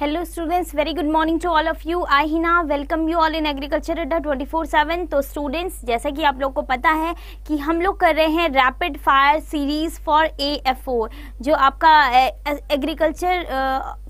Hello students very good morning to all of you I Hina welcome you all in agriculture Adda twenty four seven तो students जैसा कि आप लोग को पता है कि हम लोग कर रहे हैं rapid fire series for A F O जो आपका एग्रीकल्चर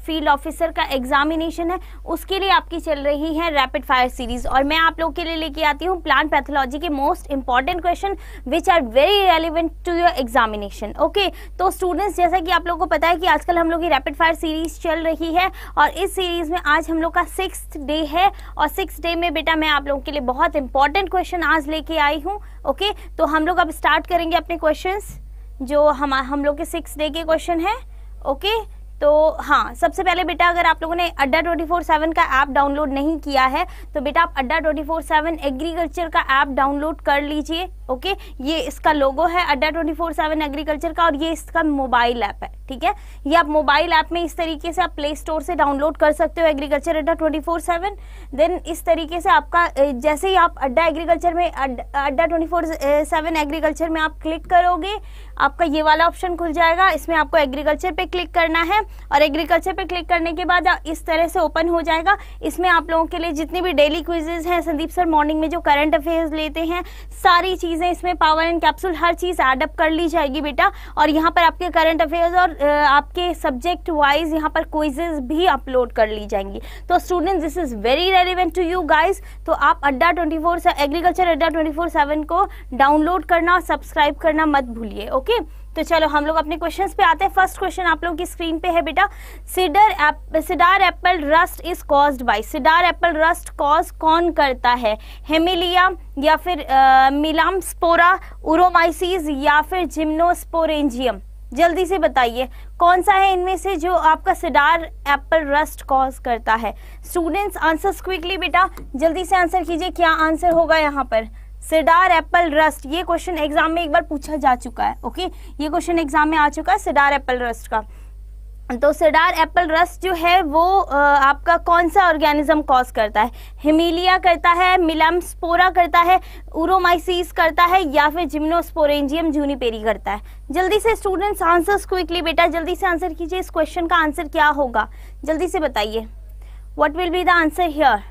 फील्ड ऑफिसर का एग्जामिनेशन है उसके लिए आपकी चल रही है रैपिड फायर सीरीज और मैं आप लोग के लिए लेके आती हूँ प्लांट पैथोलॉजी के most important question which are very relevant to your examination okay तो स्टूडेंट्स जैसा कि आप लोगों को पता है कि आजकल हम लोग की रैपिड फायर सीरीज चल रही है और इस सीरीज में आज हम लोग का सिक्स डे है और सिक्स डे में बेटा मैं आप लोगों के लिए बहुत इंपॉर्टेंट क्वेश्चन आज लेके आई हूँ ओके तो हम लोग अब स्टार्ट करेंगे अपने क्वेश्चन जो हम हम लोग के सिक्स डे के क्वेश्चन है ओके तो हाँ सबसे पहले बेटा अगर आप लोगों ने अड्डा ट्वेंटी फोर सेवन का ऐप डाउनलोड नहीं किया है तो बेटा आप Adda twenty four seven agriculture का ऐप डाउनलोड कर लीजिए ओके ये इसका लोगो है अड्डा ट्वेंटी फोर सेवन एग्रीकल्चर का और ये इसका मोबाइल ऐप है ठीक है ये आप मोबाइल ऐप में इस तरीके से आप प्ले स्टोर से डाउनलोड कर सकते हो agriculture Adda twenty four seven then इस तरीके से आपका जैसे ही आप अड्डा एग्रीकल्चर में अड्डा ट्वेंटी फोर सेवन एग्रीकल्चर में आप क्लिक करोगे आपका ये वाला ऑप्शन खुल जाएगा इसमें आपको एग्रीकल्चर पे क्लिक करना है और एग्रीकल्चर पे क्लिक करने के बाद इस तरह से ओपन हो जाएगा इसमें आप लोगों के लिए जितनी भी डेली क्विजेज हैं संदीप सर मॉर्निंग में जो करंट अफेयर्स लेते हैं सारी चीज़ चीज़ें इसमें पावर एंड कैप्सूल हर चीज़ एडअप कर ली जाएगी बेटा और यहाँ पर आपके करंट अफेयर्स और आपके सब्जेक्ट वाइज यहाँ पर क्विजेज भी अपलोड कर ली जाएंगी तो student this is very relevant to you guys तो आप Adda twenty four agriculture Adda twenty four seven को डाउनलोड करना सब्सक्राइब करना मत भूलिए ओके तो चलो हम लोग अपने क्वेश्चन पे आते हैं फर्स्ट क्वेश्चन आप लोगों की स्क्रीन पे है बेटा cedar cedar apple rust is caused by cedar apple rust cause कौन करता है हेमिलिया या फिर मिलाम स्पोरा उरोमाइसिस या फिर जिम्नोस्पोरेंजियम जल्दी से बताइए कौन सा है इनमें से जो आपका सिडार एप्पल रस्ट कॉज करता है स्टूडेंट्स आंसर्स क्विकली बेटा जल्दी से आंसर कीजिए क्या आंसर होगा यहाँ पर सिडार एप्पल रस्ट ये क्वेश्चन एग्जाम में एक बार पूछा जा चुका है ओके ये क्वेश्चन एग्जाम में आ चुका है सिडार एप्पल रस्ट का तो सिडार एप्पल रस्ट जो है वो आपका कौन सा ऑर्गेनिज्म कॉज करता है हिमीलिया करता है मिलम स्पोरा करता है उरोमाइसिस करता है या फिर जिम्नोस्पोरेंजियम जूनीपेरी करता है जल्दी से स्टूडेंट्स आंसर्स क्विकली बेटा जल्दी से आंसर कीजिए इस क्वेश्चन का आंसर क्या होगा जल्दी से बताइए what will be the answer here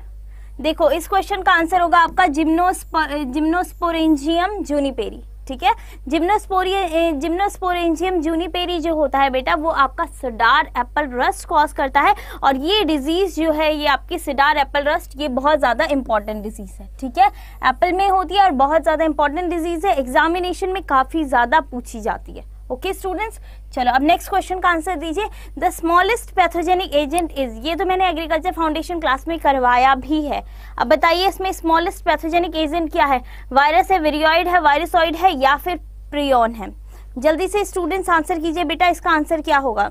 देखो इस क्वेश्चन का आंसर होगा आपका जिम्नोस्पो जिम्नोस्पोरेंजियम जूनीपेरी ठीक है जिम्नोस्पोरिय जिम्नोस्पोरेंजियम जूनीपेरी जो होता है बेटा वो आपका सिडार एप्पल रस्ट कॉज करता है और ये डिजीज जो है ये आपकी सिडार एप्पल रस्ट ये बहुत ज़्यादा इंपॉर्टेंट डिजीज है ठीक है एप्पल में होती है और बहुत ज़्यादा इंपॉर्टेंट डिजीज है एग्जामिनेशन में काफ़ी ज़्यादा पूछी जाती है ओके स्टूडेंट्स चलो अब नेक्स्ट क्वेश्चन का आंसर दीजिए the smallest pathogenic agent is ये तो मैंने एग्रीकल्चर फाउंडेशन क्लास में करवाया भी है अब बताइए इसमें स्मॉलेस्ट पैथोजेनिक एजेंट क्या है वायरस है विरियोइड है वायरसॉइड है या फिर प्रियोन है जल्दी से स्टूडेंट्स आंसर कीजिए बेटा इसका आंसर क्या होगा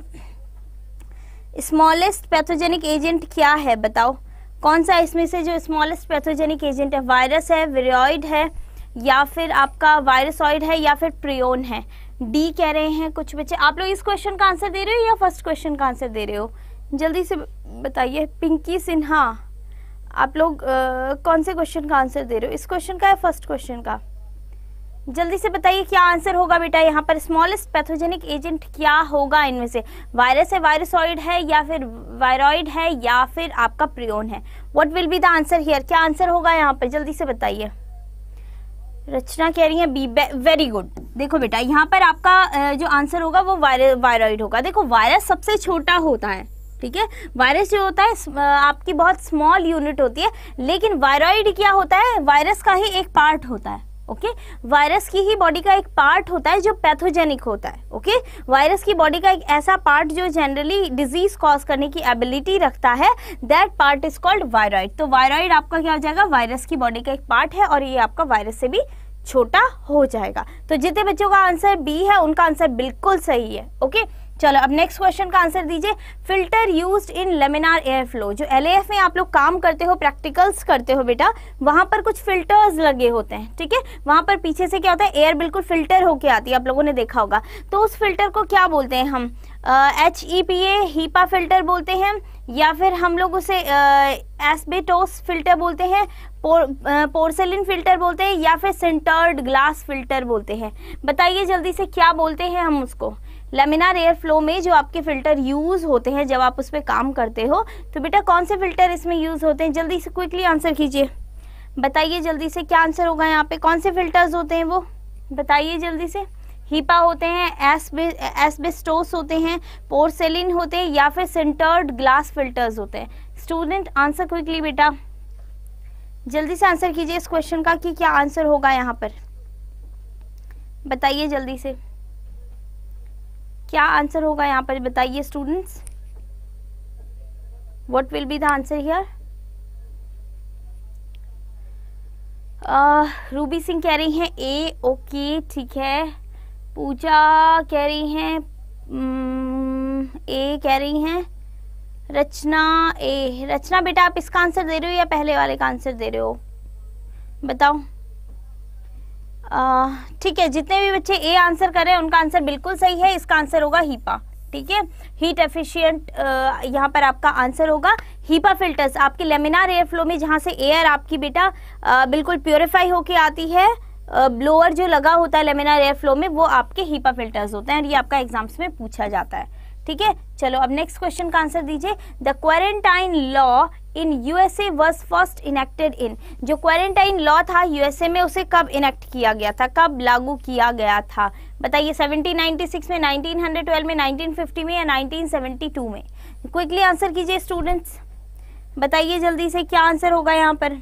स्मॉलेस्ट पैथोजेनिक एजेंट क्या है बताओ कौन सा इसमें से जो स्मॉलेस्ट पैथोजेनिक एजेंट है वायरस है विरियोइड है या फिर आपका वायरसॉइड है या फिर प्रियोन है डी कह रहे हैं कुछ बच्चे आप लोग इस क्वेश्चन का आंसर दे रहे हो या फर्स्ट क्वेश्चन का आंसर दे रहे हो जल्दी से बताइए पिंकी सिन्हा आप लोग आ, कौन से क्वेश्चन का आंसर दे रहे हो इस क्वेश्चन का या फर्स्ट क्वेश्चन का जल्दी से बताइए क्या आंसर होगा बेटा यहाँ पर स्मॉलेस्ट पैथोजेनिक एजेंट क्या होगा इनमें से वायरस है वायरसॉइड है या फिर वायरॉइड है या फिर आपका प्रियोन है what will be the answer here क्या आंसर होगा यहाँ पर जल्दी से बताइए रचना कह रही है बी वेरी गुड देखो बेटा यहाँ पर आपका जो आंसर होगा वो वायरॉइड होगा देखो वायरस सबसे छोटा होता है ठीक है वायरस जो होता है आपकी बहुत स्मॉल यूनिट होती है लेकिन वायरॉइड क्या होता है वायरस का ही एक पार्ट होता है ओके वायरस की ही बॉडी का एक पार्ट होता है जो पैथोजेनिक होता है ओके वायरस की बॉडी का एक ऐसा पार्ट जो जनरली डिजीज कॉज करने की एबिलिटी रखता है that part is called viroid तो वायरॉइड आपका क्या हो जाएगा वायरस की बॉडी का एक पार्ट है और ये आपका वायरस से भी छोटा हो जाएगा तो जितने बच्चों का आंसर बी है उनका आंसर बिल्कुल सही है ओके चलो अब नेक्स्ट क्वेश्चन का आंसर दीजिए filter used in laminar air flow जो एल में आप लोग काम करते हो प्रैक्टिकल्स करते हो बेटा वहां पर कुछ फिल्टर्स लगे होते हैं ठीक है वहां पर पीछे से क्या होता है एयर बिल्कुल फिल्टर होके आती है आप लोगों ने देखा होगा तो उस फिल्टर को क्या बोलते हैं हम H E P HEPA filter बोलते हैं या फिर हम लोग उसे एस्बेटोस फिल्टर बोलते हैं पोर्सेलिन फिल्टर बोलते हैं या फिर सेंटर्ड ग्लास फिल्टर बोलते हैं बताइए जल्दी से क्या बोलते हैं हम उसको लेमिनार एयर फ्लो में जो आपके फिल्टर यूज़ होते हैं जब आप उस पर काम करते हो तो बेटा कौन से फिल्टर इसमें यूज़ होते हैं जल्दी से क्विकली आंसर कीजिए बताइए जल्दी से क्या आंसर होगा यहाँ पे कौन से फिल्टर्स होते हैं वो बताइए जल्दी से हीपा होते हैं एसबेस्टोस होते हैं पोर्सेलिन होते हैं या फिर सेंटर्ड ग्लास फिल्टर्स होते हैं स्टूडेंट आंसर क्विकली बेटा जल्दी से आंसर कीजिए इस क्वेश्चन का कि क्या आंसर होगा यहाँ पर बताइए जल्दी से क्या आंसर होगा यहाँ पर बताइए students what will be the answer here Ruby Singh कह रही हैं ए ओके ठीक है पूजा कह रही हैं ए कह रही हैं रचना ए रचना बेटा आप इसका आंसर दे रहे हो या पहले वाले का आंसर दे रहे हो बताओ ठीक है जितने भी बच्चे ए आंसर कर रहे हैं उनका आंसर बिल्कुल सही है इसका आंसर होगा हीपा ठीक है हीट एफिशिएंट यहाँ पर आपका आंसर होगा हीपा फिल्टर्स आपके लेमिनार एयर फ्लो में जहाँ से एयर आपकी बेटा बिल्कुल प्योरीफाई होके आती है ब्लोअर जो लगा होता है लेमिनार एयर फ्लो में वो आपके हीपा फिल्टर्स होते हैं और ये आपका एग्जाम्स में पूछा जाता है ठीक है चलो अब नेक्स्ट क्वेश्चन का आंसर दीजिए the quarantine law in USA was first enacted in जो क्वारंटाइन लॉ था यूएसए में उसे कब इनेक्ट किया गया था कब लागू किया गया था बताइए 1796 में 1912 में 1950 में या 1972 में क्विकली आंसर कीजिए स्टूडेंट्स बताइए जल्दी से क्या आंसर होगा यहाँ पर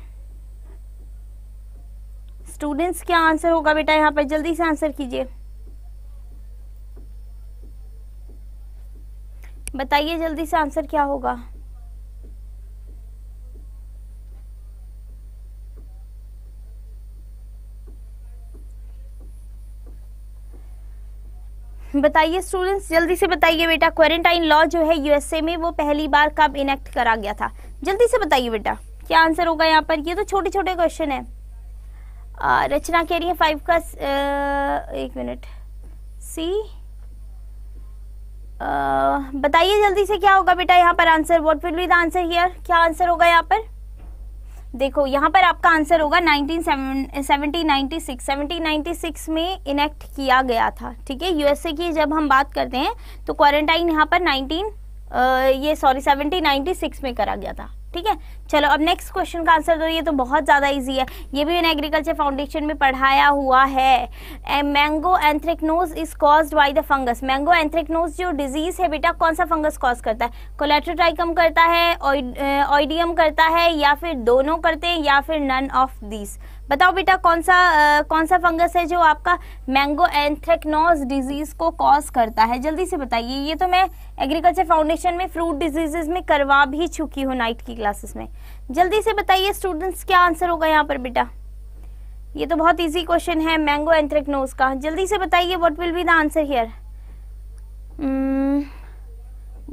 स्टूडेंट्स क्या आंसर होगा बेटा यहाँ पर जल्दी से आंसर कीजिए बताइए जल्दी से आंसर क्या होगा बताइए स्टूडेंट्स जल्दी से बताइए बेटा क्वारंटाइन लॉ जो है यूएसए में वो पहली बार कब इनेक्ट करा गया था जल्दी से बताइए बेटा क्या आंसर होगा यहाँ पर ये तो छोटे छोटे क्वेश्चन है Uh, रचना कह रही है फाइव का आ, uh, एक मिनट सी uh, बताइए जल्दी से क्या होगा बेटा यहाँ पर answer what will be the answer here क्या आंसर होगा यहाँ पर देखो यहाँ पर आपका आंसर होगा 1996 1796 में इनेक्ट किया गया था ठीक है यूएसए की जब हम बात करते हैं तो क्वारंटाइन यहाँ पर 19 आ, ये सॉरी 1796 में करा गया था ठीक है चलो अब नेक्स्ट क्वेश्चन का आंसर दो तो ये तो बहुत ज़्यादा इजी है ये भी मैंने एग्रीकल्चर फाउंडेशन में पढ़ाया हुआ है mango anthracnose is caused by the fungus mango anthracnose जो डिजीज़ है बेटा कौन सा फंगस कॉज करता है कोलेट्रोट्राइकम करता है ऑइडियम करता है या फिर दोनों करते हैं या फिर नन ऑफ दीज बताओ बेटा कौन सा आ, कौन सा फंगस है जो आपका मैंगो एंथ्रेक्नोज डिजीज़ को कॉज करता है जल्दी से बताइए ये तो मैं एग्रीकल्चर फाउंडेशन में फ्रूट डिजीजेज में करवा भी चुकी हूँ नाइट की क्लासेस में जल्दी से बताइए स्टूडेंट्स क्या आंसर होगा यहाँ पर बेटा ये तो बहुत इजी क्वेश्चन है मैंगो एंथ्रेक्नोज का जल्दी से बताइए what will be the answer here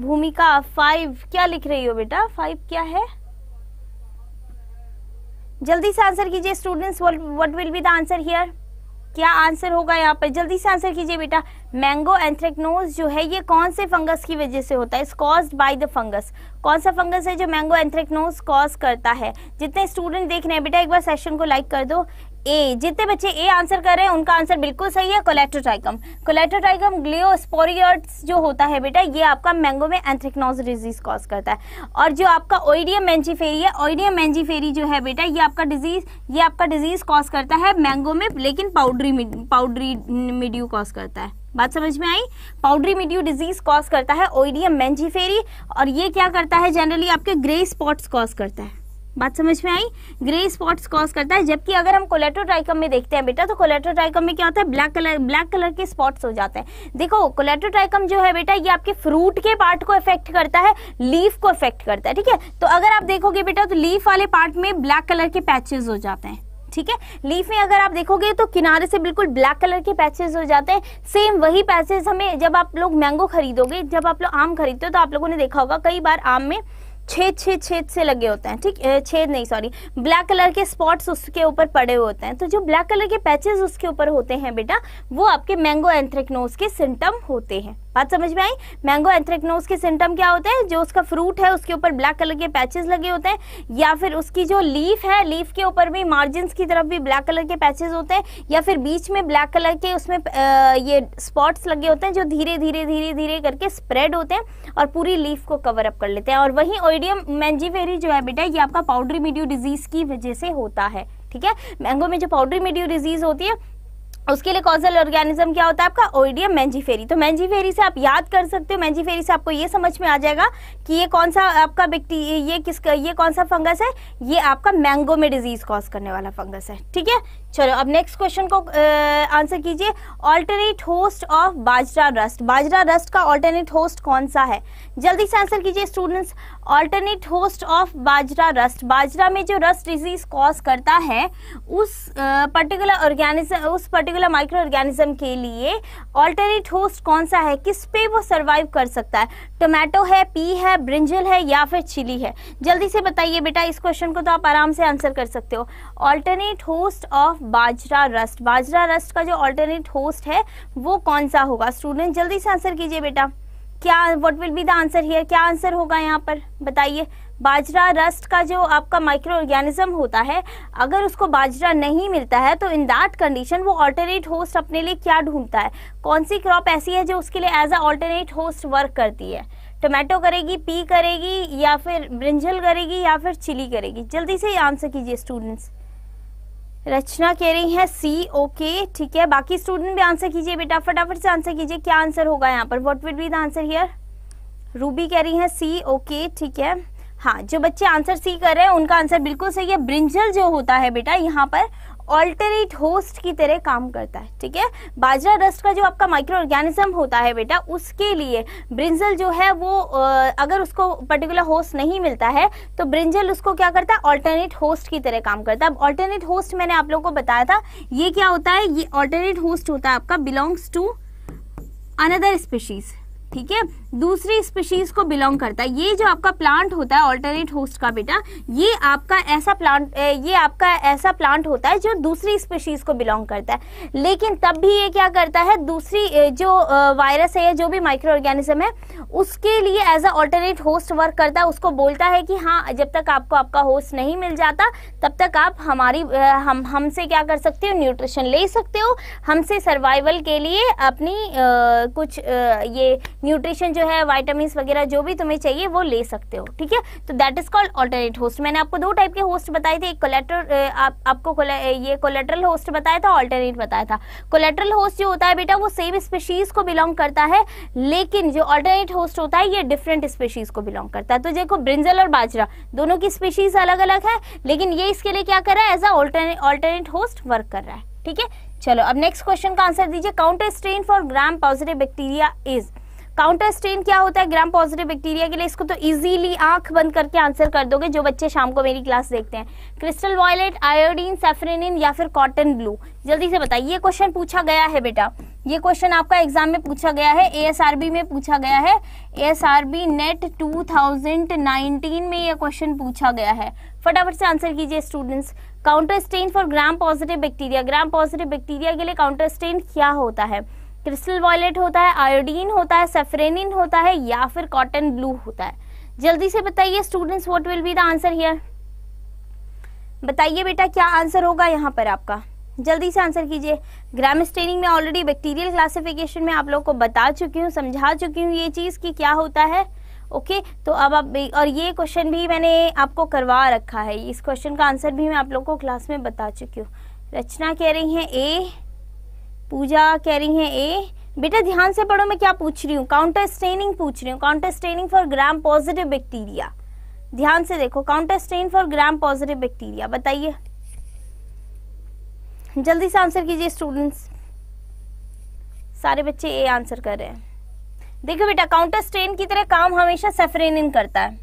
Bhumika five क्या लिख रही हो बेटा फाइव क्या है जल्दी से आंसर कीजिए students what will be the answer here क्या आंसर होगा यहाँ पर जल्दी से आंसर कीजिए बेटा मैंगो एंथ्रेक्नोज जो है ये कौन से फंगस की वजह से होता है इस कॉज बाय द फंगस कौन सा फंगस है जो मैंगो एंथ्रेक्नोज कॉज करता है जितने स्टूडेंट देख रहे हैं बेटा एक बार सेशन को लाइक कर दो ए जितने बच्चे ए आंसर कर रहे हैं उनका आंसर बिल्कुल सही है कोलेक्ट्रोटाइकम कोलेक्ट्रोटाइकम ग्लियोस्पोरियट्स जो होता है बेटा ये आपका मैंगो में एंथ्रिकनोज डिजीज कॉज करता है और जो आपका ओइडियम मैंजीफेरी है ओइडियम मैंजीफेरी जो है बेटा ये आपका डिजीज ये आपका डिजीज कॉज करता है मैंगो में लेकिन पाउडरी पाउडरी मिड्यू कॉज करता है बात समझ में आई पाउडरी मिड्यू डिजीज कॉज करता है ओइडियम मैंजीफेरी और ये क्या करता है जनरली आपके ग्रे स्पॉट्स कॉज करता है बात समझ में आई ग्रे स्पॉट्स कॉज करता है जबकि अगर हम कोलेट्रोट्राइकम में देखते हैं बेटा तो कोलेट्रोट्राइकम में क्या होता है ब्लैक कलर ब्लैक कलर के स्पॉट्स हो जाते हैं देखो कोलेट्रोट्राइकम जो है बेटा ये आपके फ्रूट के पार्ट को इफेक्ट करता है लीफ को इफेक्ट करता है ठीक है तो अगर आप देखोगे बेटा तो लीफ वाले पार्ट में ब्लैक कलर के पैचेज हो जाते हैं ठीक है लीफ में अगर आप देखोगे तो किनारे से बिल्कुल ब्लैक कलर के पैचेस हो जाते हैं सेम वही पैचेस हमें जब आप लोग मैंगो खरीदोगे जब आप लोग आम खरीदते हो तो आप लोगों ने देखा होगा कई बार आम में छेद छेद छेद से लगे होते हैं ठीक छेद नहीं सॉरी ब्लैक कलर के स्पॉट्स उसके ऊपर पड़े हुए होते हैं तो जो ब्लैक कलर के पैचेस उसके ऊपर होते हैं बेटा वो आपके मैंगो एंथ्रेक्नोज के सिम्टम होते हैं बात समझ में आई मैंगो एंथ्रेक्नोज के सिम्टम क्या होते हैं जो उसका फ्रूट है उसके ऊपर ब्लैक कलर के पैचेस लगे होते हैं या फिर उसकी जो लीफ है लीफ के ऊपर भी मार्जिन की तरफ भी ब्लैक कलर के पैचेस होते हैं या फिर बीच में ब्लैक कलर के उसमें ये स्पॉट्स लगे होते हैं जो धीरे धीरे धीरे धीरे करके स्प्रेड होते हैं और पूरी लीफ को कवर अप कर लेते हैं और वहीं ओइडियम मैंजीवेरी जो है बेटा ये आपका पाउडरी मीडियो डिजीज की वजह से होता है ठीक है मैंगो में जो पाउडरी मीडियो डिजीज होती है उसके लिए कॉजल ऑर्गेनिज्म क्या होता है आपका ओइडियम मैंजीफेरी तो मैंजीफेरी से आप याद कर सकते हो मैंजीफेरी से आपको ये समझ में आ जाएगा कि ये कौन सा आपका बैक्टीरिया ये किस ये कौन सा फंगस है ये आपका मैंगो में डिजीज कॉज करने वाला फंगस है ठीक है चलो अब नेक्स्ट क्वेश्चन को आंसर कीजिए alternate host of bajra rust bajra rust का ऑल्टरनेट होस्ट कौन सा है जल्दी से आंसर कीजिए students alternate host of bajra rust bajra में जो रस्ट डिजीज कॉज करता है उस पर्टिकुलर ऑर्गेनिज्म उस पर्टिकुलर माइक्रो ऑर्गेनिज्म के लिए ऑल्टरनेट होस्ट कौन सा है किस पे वो सर्वाइव कर सकता है टोमेटो है पी है ब्रिंजल है या फिर चिली है जल्दी से बताइए बेटा इस क्वेश्चन को तो आप आराम से आंसर कर सकते हो alternate host of bajra rust bajra rust का जो ऑल्टरनेट होस्ट है वो कौन सा होगा स्टूडेंट जल्दी से आंसर कीजिए बेटा क्या what will be the answer here क्या आंसर होगा यहाँ पर बताइए बाजरा रस्ट का जो आपका माइक्रो ऑर्गेनिज्म होता है अगर उसको बाजरा नहीं मिलता है तो इन दैट कंडीशन वो ऑल्टरनेट होस्ट अपने लिए क्या ढूंढता है कौन सी क्रॉप ऐसी है जो उसके लिए as a alternate host work करती है टोमेटो करेगी पी करेगी या फिर ब्रिंजल करेगी या फिर चिली करेगी जल्दी से आंसर कीजिए स्टूडेंट्स रचना कह रही है सी ओके ठीक है बाकी स्टूडेंट भी आंसर कीजिए बेटा फटाफट से आंसर कीजिए क्या आंसर होगा यहाँ पर what will be the answer here Ruby कह रही है सी ओके ठीक है हाँ जो बच्चे आंसर सी कर रहे हैं उनका आंसर बिल्कुल सही है ब्रिंजल जो होता है बेटा यहाँ पर ऑल्टरनेट होस्ट की तरह काम करता है ठीक है बाजरा डस्ट का जो आपका माइक्रो ऑर्गेनिज्म होता है बेटा उसके लिए ब्रिंजल जो है वो अगर उसको पर्टिकुलर होस्ट नहीं मिलता है तो ब्रिंजल उसको क्या करता है ऑल्टरनेट होस्ट की तरह काम करता है अब ऑल्टरनेट होस्ट मैंने आप लोगों को बताया था ये क्या होता है ये ऑल्टरनेट होस्ट होता है आपका बिलोंग्स टू अनदर स्पीशीज ठीक है दूसरी स्पीशीज को बिलोंग करता है ये जो आपका प्लांट होता है ऑल्टरनेट होस्ट का बेटा ये आपका ऐसा प्लांट ये आपका ऐसा प्लांट होता है जो दूसरी स्पीशीज को बिलोंग करता है लेकिन तब भी ये क्या करता है दूसरी जो वायरस है या जो भी माइक्रो ऑर्गेनिज्म है उसके लिए as a alternate host work करता है उसको बोलता है कि हाँ जब तक आपको आपका होस्ट नहीं मिल जाता तब तक आप हमारी हम हमसे क्या कर सकते हो न्यूट्रिशन ले सकते हो हमसे सर्वाइवल के लिए अपनी आ, कुछ आ, ये न्यूट्रिशन जो है वाइटामिन वगैरह जो भी तुम्हें चाहिए वो ले सकते हो ठीक है तो that is called alternate host मैंने आपको दो टाइप के होस्ट बताए थे एक कोलेट्रल आप, आपको ये कोलेट्रल होस्ट बताया था ऑल्टरनेट बताया था कोलेट्रल होस्ट जो होता है बेटा वो सेम स्पेशीज को बिलोंग करता है लेकिन जो ऑल्टरनेट होस्ट होता है ये डिफरेंट स्पेशीज को बिलोंग करता है तो देखो ब्रिंजल और बाजरा दोनों की स्पेशीज अलग अलग है लेकिन ये इसके लिए क्या कर रहा है as alternate alternate host work कर रहा है ठीक है चलो अब नेक्स्ट क्वेश्चन का आंसर दीजिए counter strain for gram positive bacteria is counter stain क्या होता है ग्राम पॉजिटिव बैक्टीरिया के लिए इसको तो इजीली आंख बंद करके आंसर कर दोगे जो बच्चे शाम को मेरी क्लास देखते हैं क्रिस्टल वॉयलेट आयोडीन सेफ्रेनिन या फिर कॉटन ब्लू जल्दी से बताइए ये क्वेश्चन पूछा गया है बेटा ये क्वेश्चन आपका एग्जाम में पूछा गया है ए में पूछा गया है ए नेट टू में यह क्वेश्चन पूछा गया है फटाफट से आंसर कीजिए students counter stain for gram positive bacteria gram positive bacteria के लिए काउंटर स्टेन क्या होता है क्रिस्टल वॉयलेट होता है आयोडीन होता है सेफरेनिन होता है या फिर कॉटन ब्लू होता है जल्दी से बताइए students what will be the answer here बताइए बेटा क्या आंसर होगा यहाँ पर आपका जल्दी से आंसर कीजिए ग्राम स्टेनिंग में ऑलरेडी बैक्टीरियल क्लासिफिकेशन में आप लोगों को बता चुकी हूँ समझा चुकी हूँ ये चीज़ कि क्या होता है ओके तो अब आप और ये क्वेश्चन भी मैंने आपको करवा रखा है इस क्वेश्चन का आंसर भी मैं आप लोग को क्लास में बता चुकी हूँ रचना कह रही है ए पूजा कह रही हैं ए बेटा ध्यान से पढ़ो मैं क्या पूछ रही हूँ काउंटर स्ट्रेनिंग पूछ रही हूँ counter straining for gram positive bacteria ध्यान से देखो counter strain for gram positive bacteria बताइए जल्दी से आंसर कीजिए स्टूडेंट्स सारे बच्चे ए आंसर कर रहे हैं देखो बेटा काउंटर स्ट्रेन की तरह काम हमेशा सेफरेनिन करता है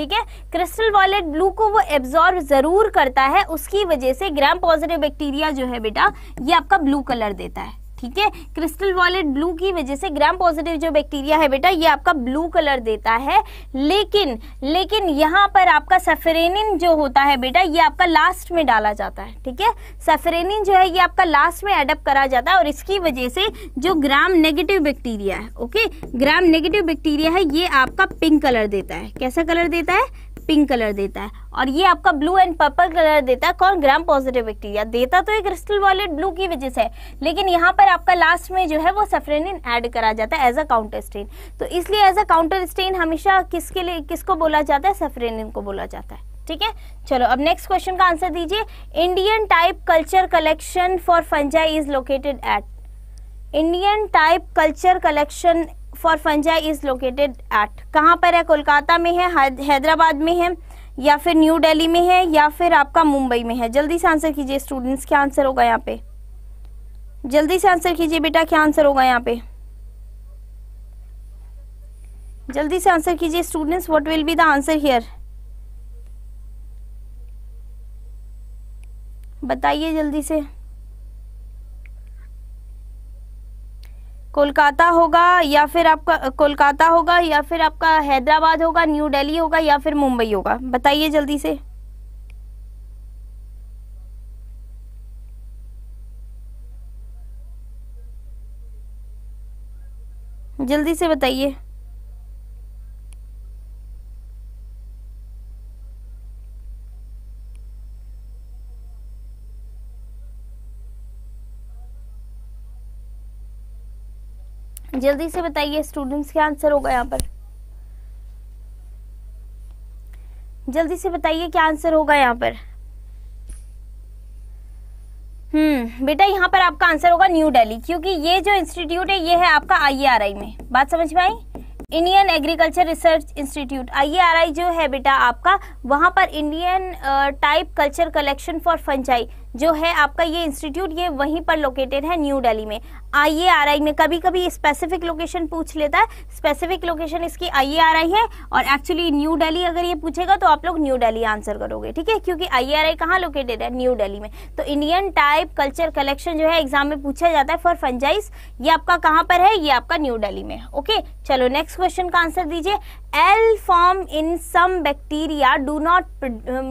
ठीक है क्रिस्टल वॉलेट ब्लू को वो एब्जॉर्व जरूर करता है उसकी वजह से ग्राम पॉजिटिव बैक्टीरिया जो है बेटा ये आपका ब्लू कलर देता है ठीक है क्रिस्टल वॉलेट ब्लू की वजह से ग्राम पॉजिटिव जो बैक्टीरिया है बेटा ये आपका ब्लू कलर देता है लेकिन लेकिन यहाँ पर आपका सेफरेनिन जो होता है बेटा ये आपका लास्ट में डाला जाता है ठीक है सेफरेनिन जो है ये आपका लास्ट में एडप्ट करा जाता है और इसकी वजह से जो ग्राम नेगेटिव बैक्टीरिया है ओके ग्राम नेगेटिव बैक्टीरिया है ये आपका पिंक कलर देता है कैसा कलर देता है पिंक कलर देता है और ये आपका ब्लू एंड पर्पल कलर देता है कौन ग्राम पॉजिटिव बैक्टीरिया देता तो ये क्रिस्टल वॉलेट ब्लू की वजह से लेकिन यहाँ पर आपका लास्ट में जो है वो सफरेनिन ऐड करा जाता है एज अ काउंटर स्टेन तो इसलिए एज अ काउंटर स्टेन हमेशा किसके लिए किसको बोला जाता है सफरेनिन को बोला जाता है ठीक है चलो अब नेक्स्ट क्वेश्चन का आंसर दीजिए Indian type culture collection for fungi is located at Indian type culture collection for fungi is located at कहाँ पर है कोलकाता में है हैदराबाद में है या फिर न्यू दिल्ली में है या फिर आपका मुंबई में है जल्दी से आंसर कीजिए स्टूडेंट्स क्या आंसर होगा यहाँ पे जल्दी से आंसर कीजिए बेटा क्या आंसर होगा यहाँ पे जल्दी से आंसर कीजिए students what will be the answer here बताइए जल्दी से कोलकाता होगा या फिर आपका कोलकाता होगा या फिर आपका हैदराबाद होगा न्यू दिल्ली होगा या फिर मुंबई होगा बताइए जल्दी से जल्दी से बताइए जल्दी से बताइए स्टूडेंट्स क्या आंसर होगा यहाँ पर जल्दी से बताइए क्या आंसर होगा यहाँ पर हम्म बेटा यहाँ पर आपका आंसर होगा न्यू दिल्ली क्योंकि ये जो इंस्टीट्यूट है ये है आपका आईएआरआई e में बात समझ में आई Indian agriculture research institute IARI जो है बेटा आपका वहाँ पर Indian type culture collection for fungi जो है आपका ये इंस्टीट्यूट ये वहीं पर लोकेटेड है न्यू दिल्ली में आई आई में कभी कभी स्पेसिफिक लोकेशन पूछ लेता है स्पेसिफिक लोकेशन इसकी आई है और एक्चुअली न्यू दिल्ली अगर ये पूछेगा तो आप लोग न्यू दिल्ली आंसर करोगे ठीक है क्योंकि आई आर आई कहाँ लोकेटेड है न्यू दिल्ली में तो इंडियन टाइप कल्चर कलेक्शन जो है एग्जाम में पूछा जाता है फॉर फंजाइस ये आपका कहाँ पर है ये आपका न्यू दिल्ली में ओके चलो नेक्स्ट क्वेश्चन का आंसर दीजिए L form in some bacteria do not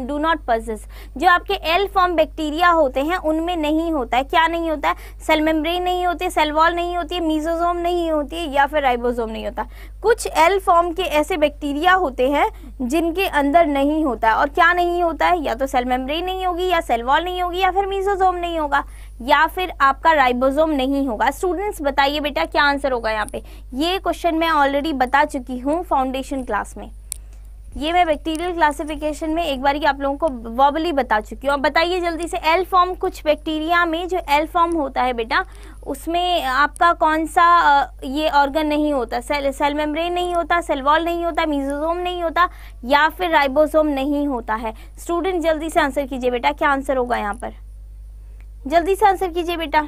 do not possess जो आपके एल फॉर्म बैक्टीरिया क्या होते हैं उनमें नहीं होता है क्या नहीं होता है सेल मेम्ब्रेन नहीं होती सेल वॉल नहीं होती है मीजोजोम नहीं होती है या फिर राइबोसोम नहीं होता कुछ एल फॉर्म के ऐसे बैक्टीरिया होते हैं जिनके अंदर नहीं होता है और क्या नहीं होता है या तो सेल मेम्ब्रेन नहीं होगी या सेल वॉल नहीं होगी या फिर मीजोजोम नहीं होगा या फिर आपका राइबोसोम नहीं होगा स्टूडेंट्स बताइए बेटा क्या आंसर होगा यहाँ पे ये क्वेश्चन मैं ऑलरेडी बता चुकी हूँ फाउंडेशन क्लास में ये मैं बैक्टीरियल क्लासिफिकेशन में एक बार ही आप लोगों को वॉबली बता चुकी हूँ अब बताइए जल्दी से एल फॉर्म कुछ बैक्टीरिया में जो एल फॉर्म होता है बेटा उसमें आपका कौन सा ये ऑर्गन नहीं होता सेल सेल मेम्ब्रेन नहीं होता सेल वॉल नहीं होता मीजोजोम नहीं होता या फिर राइबोसोम नहीं होता है स्टूडेंट जल्दी से आंसर कीजिए बेटा क्या आंसर होगा यहाँ पर जल्दी से आंसर कीजिए बेटा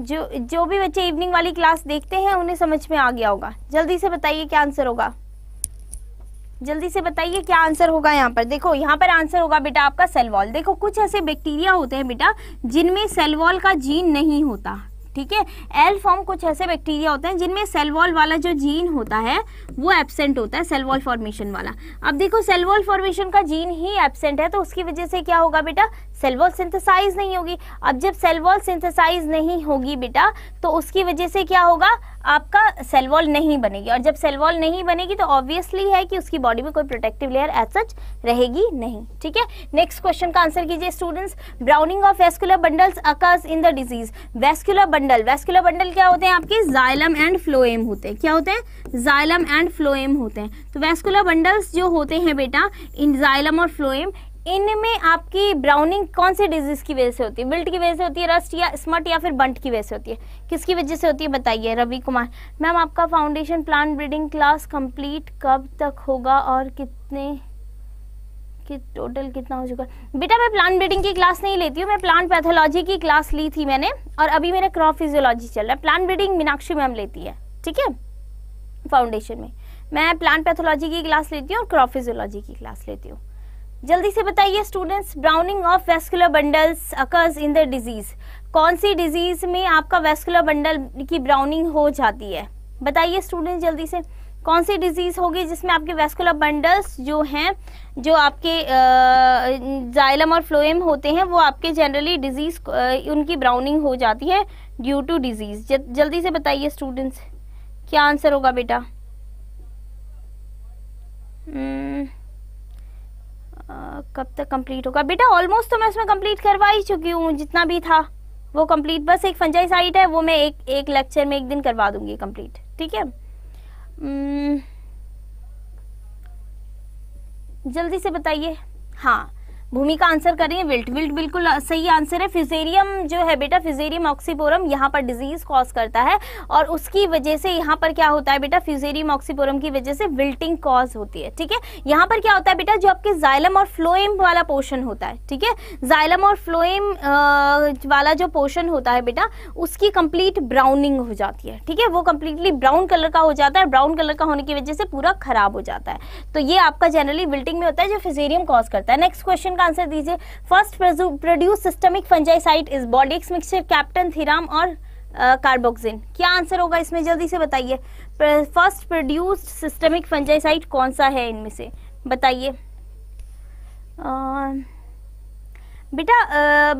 जो जो भी बच्चे इवनिंग वाली क्लास देखते हैं उन्हें समझ में आ गया होगा जल्दी से बताइए क्या आंसर होगा जल्दी से बताइए क्या आंसर होगा यहाँ पर देखो यहाँ पर आंसर होगा बेटा आपका सेलवॉल देखो कुछ ऐसे बैक्टीरिया होते हैं बेटा जिनमें सेलवॉल का जीन नहीं होता ठीक है एल फॉर्म कुछ ऐसे बैक्टीरिया होते हैं जिनमें सेलवॉल वाला जो जीन होता है वो एबसेंट होता है सेलवॉल फॉर्मेशन वाला अब देखो सेलवॉल फॉर्मेशन का जीन ही एबसेंट है तो उसकी वजह से क्या होगा बेटा सेलवॉल सिंथेसाइज नहीं होगी अब जब सेलवॉल सिंथेसाइज नहीं होगी बेटा तो उसकी वजह से क्या होगा आपका सेल वॉल नहीं बनेगी और जब सेल वॉल नहीं बनेगी तो ऑब्वियसली है कि उसकी बॉडी में कोई प्रोटेक्टिव लेयर एज सच रहेगी नहीं ठीक है नेक्स्ट क्वेश्चन का आंसर कीजिए students browning of vascular bundles occurs in the disease vascular bundle vascular bundle क्या होते हैं आपके जाइलम एंड फ्लोएम होते हैं क्या होते हैं जाइलम एंड फ्लोएम होते हैं तो वेस्कुलर बंडल्स जो होते हैं बेटा इन जाइलम और फ्लोएम इनमें आपकी ब्राउनिंग कौन से डिजीज की वजह से होती है बिल्ट की वजह से होती है रस्ट या स्मट या फिर बंट की वजह से होती है किसकी वजह से होती है बताइए रवि कुमार मैम आपका foundation plant breeding class complete कब तक होगा और कितने कि टोटल कितना हो चुका बेटा मैं प्लांट ब्रीडिंग की क्लास नहीं लेती हूँ मैं प्लांट पैथोलॉजी की क्लास ली थी मैंने और अभी मेरा क्रॉप फिजियोलॉजी चल रहा है प्लांट ब्रीडिंग मीनाक्षी मैम लेती है ठीक है फाउंडेशन में मैं प्लांट पैथोलॉजी की क्लास लेती हूँ और क्रॉप फिजियोलॉजी की क्लास लेती हूँ जल्दी से बताइए students browning of vascular bundles occurs in the disease कौन सी डिजीज में आपका वेस्कुलर बंडल की ब्राउनिंग हो जाती है बताइए स्टूडेंट्स जल्दी से कौन सी डिजीज होगी जिसमें आपके वेस्कुलर बंडल्स जो हैं जो आपके जाइलम और फ्लोएम होते हैं वो आपके जनरली डिजीज उनकी ब्राउनिंग हो जाती है ड्यू टू डिजीज जल्दी से बताइए स्टूडेंट्स क्या आंसर होगा बेटा hmm. कब तक कंप्लीट होगा बेटा ऑलमोस्ट तो मैं उसमें कंप्लीट करवा ही चुकी हूँ जितना भी था वो कंप्लीट बस एक फंजाई साइट है वो मैं एक एक लेक्चर में एक दिन करवा दूंगी कंप्लीट ठीक है जल्दी से बताइए हाँ भूमि का आंसर है विल्ट विल्ट बिल्कुल सही आंसर है फिजेरियम जो है बेटा फिजेरियम ऑक्सीपोरम यहाँ पर डिजीज कॉज करता है और उसकी वजह से यहाँ पर क्या होता है बेटा फिजेरियम ऑक्सीपोरम की वजह से विल्टिंग कॉज होती है ठीक है यहाँ पर क्या होता है बेटा जो आपके जाइलम और फ्लोएम वाला पोर्शन होता है ठीक है जाइलम और फ्लोएम वाला जो पोर्शन होता है बेटा उसकी कंप्लीट ब्राउनिंग हो जाती है ठीक है वो कंप्लीटली ब्राउन कलर का हो जाता है ब्राउन कलर का होने की वजह से पूरा खराब हो जाता है तो ये आपका जनरली विल्टिंग में होता है जो फिजेरियम कॉज करता है नेक्स्ट क्वेश्चन का आंसर दीजिए first produce systemic fungicide is Bordeaux mixture captan thiram और कार्बोक्सिन uh, क्या आंसर होगा इसमें जल्दी से बताइए फर्स्ट प्रोड्यूस्ड सिस्टमिक फंजाइसाइट कौन सा है इनमें से बताइए बेटा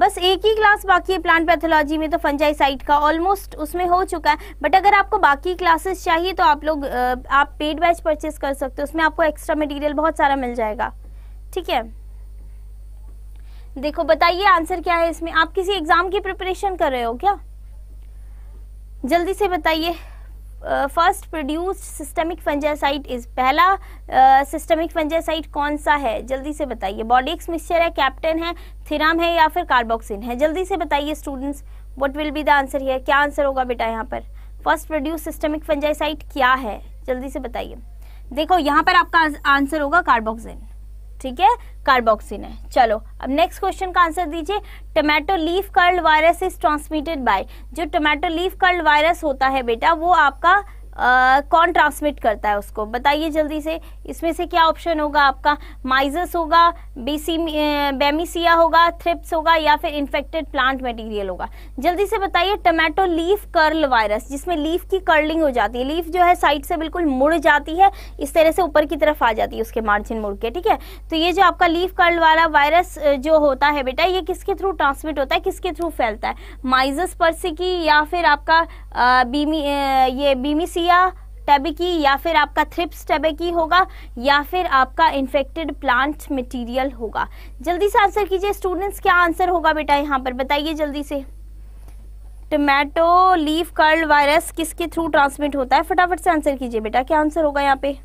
बस एक ही क्लास बाकी है प्लांट पैथोलॉजी में तो फंजाइसाइट का ऑलमोस्ट उसमें हो चुका है बट अगर आपको बाकी क्लासेस चाहिए तो आप लोग आप पेड बैच परचेस कर सकते हो उसमें आपको एक्स्ट्रा मटेरियल बहुत सारा मिल जाएगा ठीक है देखो बताइए आंसर क्या है इसमें आप किसी एग्जाम की प्रिपरेशन कर रहे हो क्या जल्दी से बताइए first produced systemic fungicide is पहला सिस्टमिक फंजासाइट कौन सा है जल्दी से बताइए बॉडीक्स मिक्सचर है कैप्टन है थिराम है या फिर कार्बोक्सिन है जल्दी से बताइए students what will be the answer here क्या आंसर होगा बेटा यहाँ पर फर्स्ट प्रोड्यूस सिस्टमिक फंजाइसाइट क्या है जल्दी से बताइए देखो यहाँ पर आपका आंसर होगा कार्बोक्सिन ठीक है कार्बोक्सिन है चलो अब नेक्स्ट क्वेश्चन का आंसर दीजिए tomato leaf curl virus is transmitted by जो टोमेटो लीफ कर्ल वायरस होता है बेटा वो आपका कौन ट्रांसमिट करता है उसको बताइए जल्दी से इसमें से क्या ऑप्शन होगा आपका माइजस होगा बीसी बेमिसिया होगा थ्रिप्स होगा या फिर इन्फेक्टेड प्लांट मटेरियल होगा जल्दी से बताइए टमाटो लीफ कर्ल वायरस जिसमें लीफ की कर्लिंग हो जाती है लीफ जो है साइड से बिल्कुल मुड़ जाती है इस तरह से ऊपर की तरफ आ जाती है उसके मार्जिन मुड़ के ठीक है तो ये जो आपका लीफ कर्ल वाला वायरस जो होता है बेटा ये किसके थ्रू ट्रांसमिट होता है किसके थ्रू फैलता है माइजस की या फिर आपका बीमी ये बीमी डिप्थीरिया टेबेकी या फिर आपका थ्रिप्स टेबेकी होगा या फिर आपका इन्फेक्टेड प्लांट मटेरियल होगा जल्दी से आंसर कीजिए स्टूडेंट्स क्या आंसर होगा बेटा यहाँ पर बताइए जल्दी से टमेटो लीफ कर्ल वायरस किसके थ्रू ट्रांसमिट होता है फटाफट से आंसर कीजिए बेटा क्या आंसर होगा यहाँ पे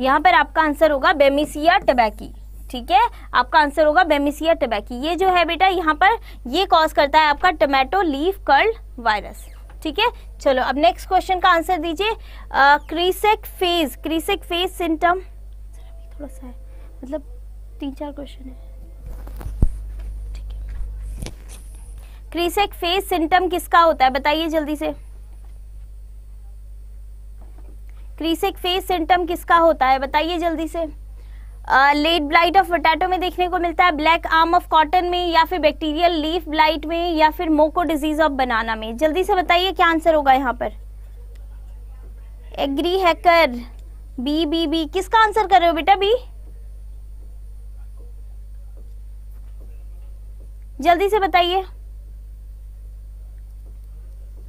यहाँ पर आपका आंसर होगा बेमिसिया टबैकी ठीक है आपका आंसर होगा बेमिसिया टबैकी ये जो है बेटा यहाँ पर ये कॉज करता है आपका टमेटो लीफ कर्ल वायरस ठीक है चलो अब नेक्स्ट क्वेश्चन का आंसर दीजिए kresek phase kresek phase symptom थोड़ा सा है मतलब तीन चार क्वेश्चन है क्रीसेक फेज सिम्टम किसका होता है बताइए जल्दी से क्रीसेक फेज सिम्टम किसका होता है बताइए जल्दी से लेट ब्लाइट ऑफ पोटैटो में देखने को मिलता है ब्लैक आर्म ऑफ कॉटन में या फिर बैक्टीरियल लीफ ब्लाइट में या फिर मोको डिजीज ऑफ बनाना में जल्दी से बताइए क्या आंसर होगा यहाँ पर agri hacker B B B किसका आंसर कर रहे हो बेटा बी जल्दी से बताइए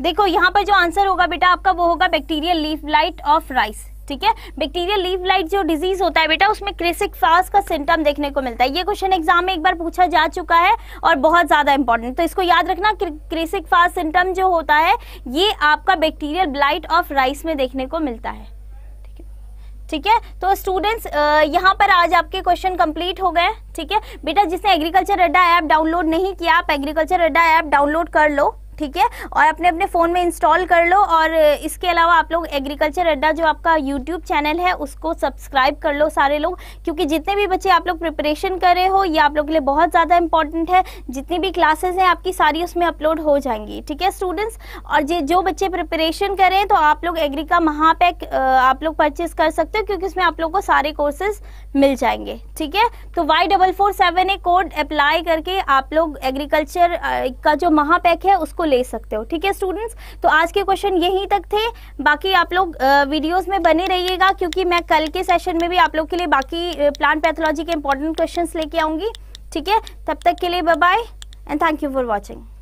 देखो यहाँ पर जो आंसर होगा बेटा आपका वो होगा bacterial leaf blight of rice ठीक है बैक्टीरियल लीव लाइट जो डिजीज होता है बेटा उसमें क्रेसिक फास का सिम्टम देखने को मिलता है ये क्वेश्चन एग्जाम में एक बार पूछा जा चुका है और बहुत ज्यादा इंपॉर्टेंट तो इसको याद रखना क्रेसिक फास सिम्टम जो होता है ये आपका बैक्टीरियल ब्लाइट ऑफ राइस में देखने को मिलता है ठीक है तो स्टूडेंट्स यहाँ पर आज आपके क्वेश्चन कंप्लीट हो गए ठीक है बेटा जिसने एग्रीकल्चर अड्डा ऐप डाउनलोड नहीं किया आप एग्रीकल्चर अड्डा ऐप डाउनलोड कर लो ठीक है और अपने अपने फ़ोन में इंस्टॉल कर लो और इसके अलावा आप लोग एग्रीकल्चर अड्डा जो आपका यूट्यूब चैनल है उसको सब्सक्राइब कर लो सारे लोग क्योंकि जितने भी बच्चे आप लोग प्रिपरेशन कर रहे हो ये आप लोग के लिए बहुत ज़्यादा इंपॉर्टेंट है जितनी भी क्लासेस हैं आपकी सारी उसमें अपलोड हो जाएंगी ठीक है स्टूडेंट्स और जे जो बच्चे प्रिपरेशन करें तो आप लोग एग्री का महापैक आप लोग परचेज कर सकते हो क्योंकि उसमें आप लोग को सारे कोर्सेज मिल जाएंगे ठीक है तो Y double four seven A code apply करके आप लोग एग्रीकल्चर का जो महापैक है उसको ले सकते हो ठीक है स्टूडेंट्स तो आज के क्वेश्चन यहीं तक थे बाकी आप लोग वीडियोस में बने रहिएगा क्योंकि मैं कल के सेशन में भी आप लोग के लिए बाकी प्लांट पैथोलॉजी के इंपॉर्टेंट क्वेश्चन लेके आऊँगी ठीक है तब तक के लिए bye and thank you for watching